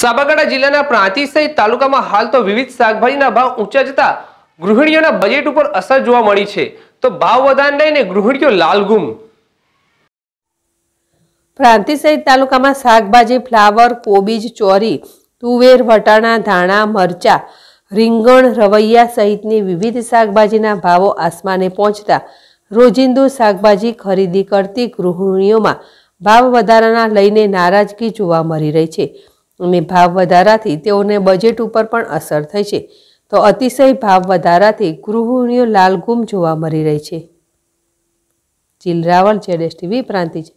સાબરકાંઠા જિલ્લાના પ્રાંતિજ સહિત તાલુકામાં હાલ તો વિવિધ શાકભાજીના ભાવ ઊંચા જતા ગૃહિણીઓના બજેટ ઉપર અસર જોવા મળી છે તો ભાવ વધારે લઈને ગૃહિણીઓ લાલગુમ પ્રાંતિજ સહિત તાલુકામાં શાકભાજી ફ્લાવર કોબીજ ચોરી તુવેર વટાણા ધાણા મરચા રીંગણ રવૈયા સહિતની વિવિધ શાકભાજીના ભાવો આસમાને પહોંચતા રોજિંદુ શાકભાજી ખરીદી કરતી ગૃહિણીઓમાં ભાવ વધારાના લઈને નારાજગી જોવા મળી રહી છે અને ભાવ વધારાથી તેઓને બજેટ ઉપર પણ અસર થઈ છે તો અતિશય ભાવ વધારાથી ગૃહિણીઓ લાલગુમ જોવા મળી રહી છે જીલ રાવલ જેડ ટીવી પ્રાંતિજ